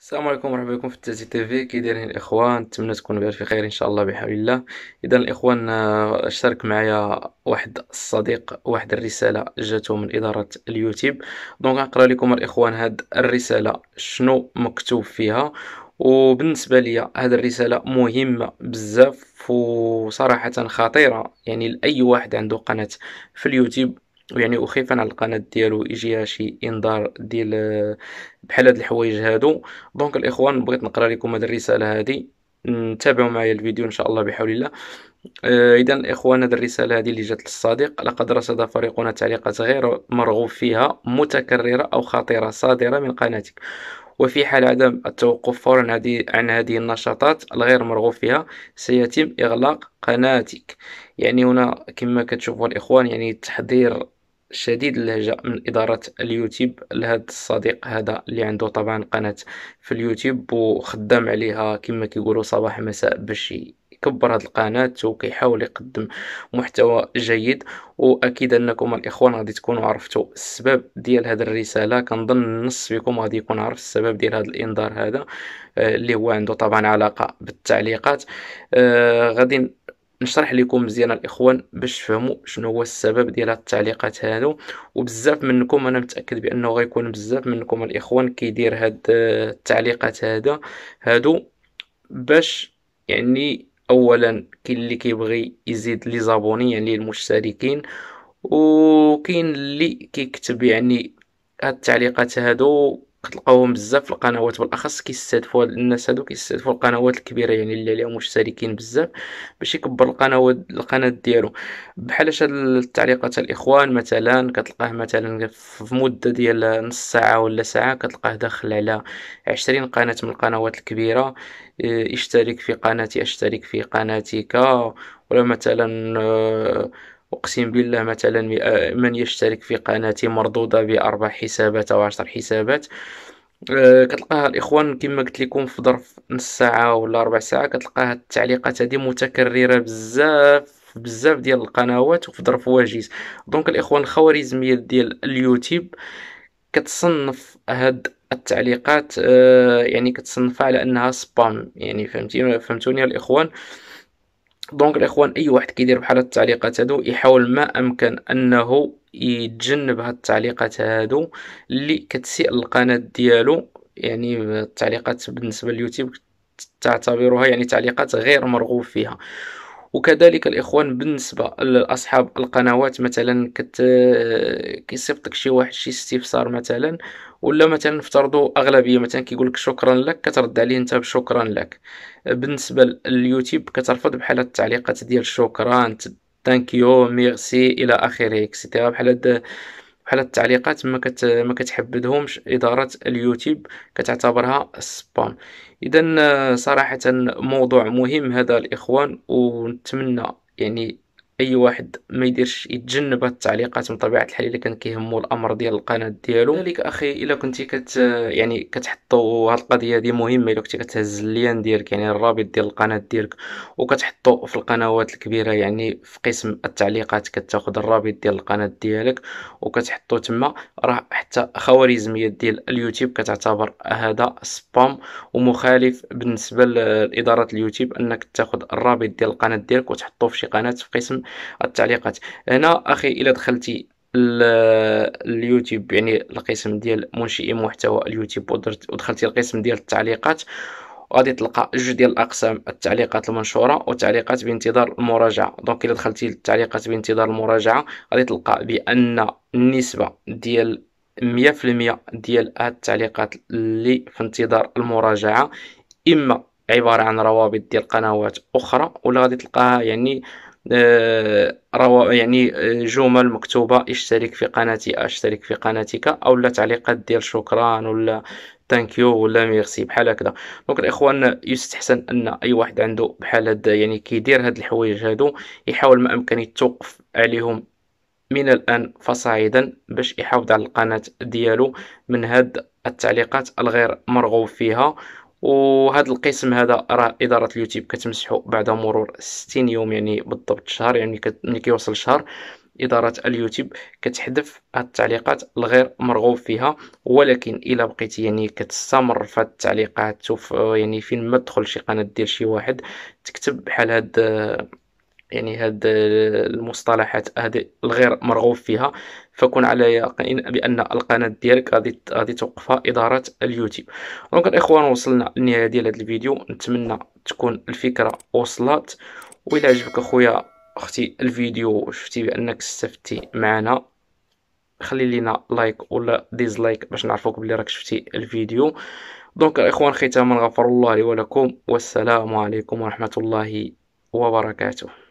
السلام عليكم مرحبا بكم في التازي تيفي كي دايرين الاخوان نتمنى تكونوا بخير خير ان شاء الله بحول الله اذا الاخوان اشترك آه، معايا واحد الصديق واحد الرساله جاتو من اداره اليوتيوب دونك غنقرا لكم الاخوان هاد الرساله شنو مكتوب فيها وبالنسبه ليا هاد الرساله مهمه بزاف وصراحه خطيره يعني لاي واحد عنده قناه في اليوتيوب يعني اخيف على القناه ديالو يجيها شي انذار ديال بحال هاد الحوايج هادو دونك الاخوان بغيت نقرا لكم هاد الرساله هادي تابعوا معايا الفيديو ان شاء الله بحول الله آه اذا الاخوان هذه الرساله هذه اللي جات للصديق لقد رصد فريقنا تعليقات غير مرغوب فيها متكرره او خطيره صادره من قناتك وفي حال عدم التوقف فورا عن هذه النشاطات الغير مرغوب فيها سيتم اغلاق قناتك يعني هنا كما كتشوفوا الاخوان يعني التحذير شديد اللهجة من إدارة اليوتيوب لهذا الصديق هذا اللي عنده طبعا قناة في اليوتيوب وخدام عليها كما كيقولوا صباح مساء باش يكبر هذه القناة وكيحاول يقدم محتوى جيد واكيد انكم الاخوان غادي تكونوا عرفتوا السبب ديال هذه الرساله كنظن نص فيكم غادي يكون عارف السبب ديال هذا الانذار هذا آه، اللي هو عنده طبعا علاقه بالتعليقات آه، غادي نشرح لكم مزيان الاخوان باش تفهموا شنو هو السبب ديال هاد التعليقات هادو وبزاف منكم انا متاكد بانه غيكون بزاف منكم الاخوان كيدير هاد آه، التعليقات هذا هادو باش يعني اولا كاين اللي كيبغي يزيد لي زابوني يعني المشتركين وكاين اللي كيكتب يعني هاد التعليقات هادو كتلقاوهم بزاف في القنوات بالاخص كيستهدفوا الناس هادو كيستهدفوا القنوات الكبيره يعني اللي عليهم مشتركين بزاف باش يكبر القنوات القناه ديالو بحال هاد التعليقات الاخوان مثلا كتلقاه مثلا في مده ديال نص ساعه ولا ساعه كتلقاه داخل على عشرين قناه من القنوات الكبيره اشترك اه، في قناتي اشترك في قناتك ولا مثلا اه، أقسم بالله مثلا من يشترك في قناتي مردودة بأربع حسابات أو عشر حسابات آه، كتلقاها الاخوان كما قلت لكم في ظرف نص ساعه ولا ربع ساعه كتلقاها التعليقات هذه متكرره بزاف بزاف ديال القنوات وفي ظرف وجيز دونك الاخوان الخوارزميه ديال اليوتيوب كتصنف هاد التعليقات آه، يعني كتصنفها على انها سبام يعني فهمتي فهمتوني الاخوان أه دونك الاخوان اي واحد كيدير بحال هاد التعليقات هادو يحاول ما امكن انه يتجنب هاد التعليقات هادو اللي كتسيء القناه ديالو يعني التعليقات بالنسبه لليوتيوب تعتبرها يعني تعليقات غير مرغوب فيها وكذلك الاخوان بالنسبه لاصحاب القنوات مثلا كت كيصيفطك شي واحد شي استفسار مثلا ولا مثلا نفترضوا اغلبيه مثلا كيقول لك شكرا لك كترد عليه انت بشكرا لك بالنسبه لليوتيوب كترفض بحال التعليقات ديال شكرا ثانك يو ميرسي الى اخره اكسيتيرا بحال هاد بحال التعليقات ما كت ما كتحبدهمش اداره اليوتيوب كتعتبرها سبام اذا صراحه موضوع مهم هذا الاخوان ونتمنى يعني اي واحد ما يديرش يتجنب التعليقات من طبيعه الحال الا كان كيهمو الامر ديال القناه ديالو ذلك اخي الا كنتي كت يعني كتحطوا هاد القضيه دي مهمه الا كنتي كتهز الليان ديالك يعني الرابط ديال القناه ديالك وكتحطو في القنوات الكبيره يعني في قسم التعليقات كتاخذ الرابط ديال القناه ديالك وكتحطو تما راه حتى خوارزميات ديال اليوتيوب كتعتبر هذا سبام ومخالف بالنسبه لاداره اليوتيوب انك تاخذ الرابط ديال القناه ديالك وتحطوه في شي قناه في قسم التعليقات هنا اخي الى دخلتي اليوتيوب يعني القسم ديال منشئي محتوى اليوتيوب ودخلتي القسم ديال التعليقات غادي تلقى جوج ديال الاقسام التعليقات المنشوره وتعليقات بانتظار المراجعه دونك الى دخلتي للتعليقات بانتظار المراجعه غادي تلقى بان النسبه ديال 100% ديال هاد التعليقات اللي في انتظار المراجعه اما عباره عن روابط ديال قنوات اخرى ولا غادي تلقاها يعني آه، روا يعني آه، جمل مكتوبه اشترك في قناتي اشترك في قناتك او لا تعليقات ديال شكرا ولا ثانك يو ولا ميرسي بحال هكذا دونك الاخوان يستحسن ان اي واحد عنده بحال هاد يعني كيدير هاد الحوايج هادو يحاول ما امكن يتوقف عليهم من الان فصاعدا باش يحافظ على القناه ديالو من هاد التعليقات الغير مرغوب فيها وهذا القسم هذا راه اداره اليوتيوب كتمسحو بعد مرور 60 يوم يعني بالضبط شهر يعني ملي كيوصل شهر اداره اليوتيوب كتحذف التعليقات الغير مرغوب فيها ولكن الا بقيتي يعني كتستمر في التعليقات وف يعني فين ما تدخل شي قناه ديال شي واحد تكتب بحال هاد يعني هاد المصطلحات هذه الغير مرغوب فيها فكون على يقين بان القناه ديالك غادي غادي توقفها اداره اليوتيوب دونك الاخوان وصلنا للنهايه ديال هذا الفيديو نتمنى تكون الفكره وصلت وإلا عجبك اخويا اختي الفيديو شفتي بانك استفدتي معنا خلي لينا لايك ولا ديزلايك باش نعرفوك بلي راك شفتي الفيديو دونك الاخوان ختاما غفر الله لي ولكم والسلام عليكم ورحمه الله وبركاته